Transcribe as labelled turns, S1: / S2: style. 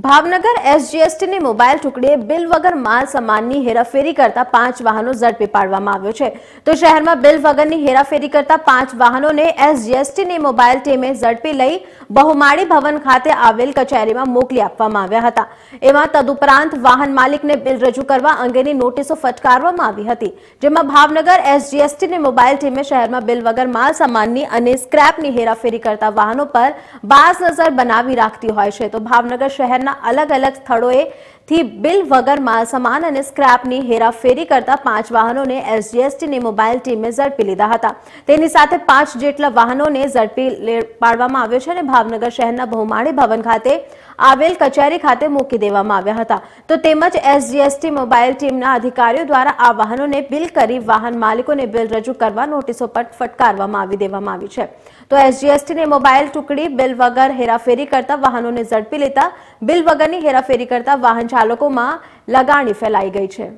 S1: ભાવનગર એસજીએસટીની મોબાઈલ ટુકડીએ બિલ વગર માલ સામાનની હેરાફેરી કરતા પાંચ વાહનો ઝડપી પાડવામાં આવ્યો છે તો શહેરમાં બિલ વગરની હેરાફેરી કરતા પાંચ વાહનોને એસજીએસટીની મોબાઈલ ટીમે ઝડપી લઈ બહુમાળી ભવન ખાતે આવેલ કચેરીમાં મોકલી આપવામાં આવ્યા હતા એમાં તદુપરાંત વાહન માલિકને બિલ રજૂ કરવા અંગેની નોટિસો ફટકારવામાં આવી હતી જેમાં ભાવનગર એસજીએસટીની મોબાઈલ ટીમે શહેરમાં બિલ વગર માલ સામાનની અને સ્ક્રેપની હેરાફેરી કરતા વાહનો પર બાસ નજર બનાવી રાખતી હોય છે તો ભાવનગર શહેરના રાજ્યના અલગ અલગ સ્થળોએથી બિલ વગર માલ અને સ્ક્રેપની હેરાફેરી કરતા પાંચ વાહનોને એસજીએસટીની મોબાઈલ ટીમે ઝડપી લીધા હતા તેની સાથે પાંચ જેટલા વાહનોને ઝડપી પાડવામાં આવ્યો છે અને ભાવનગર શહેરના બહુમાળી ભવન ખાતે આવેલ કચેરી ખાતે મૂકી દેવામાં આવ્યા હતા તો તેમજ એસજીએસટી મોબાઈલ ટીમના અધિકારીઓ દ્વારા આ વાહનોને બિલ કરી વાહન માલિકોને બિલ રજૂ કરવા નોટિસો પર ફટકારવામાં આવી દેવામાં આવી છે તો એસજીએસટીની મોબાઈલ ટુકડી બિલ વગર હેરાફેરી કરતા વાહનોને ઝડપી લેતા બિલ વગરની હેરાફેરી કરતા વાહન ચાલકોમાં લગાણી ફેલાઈ ગઈ છે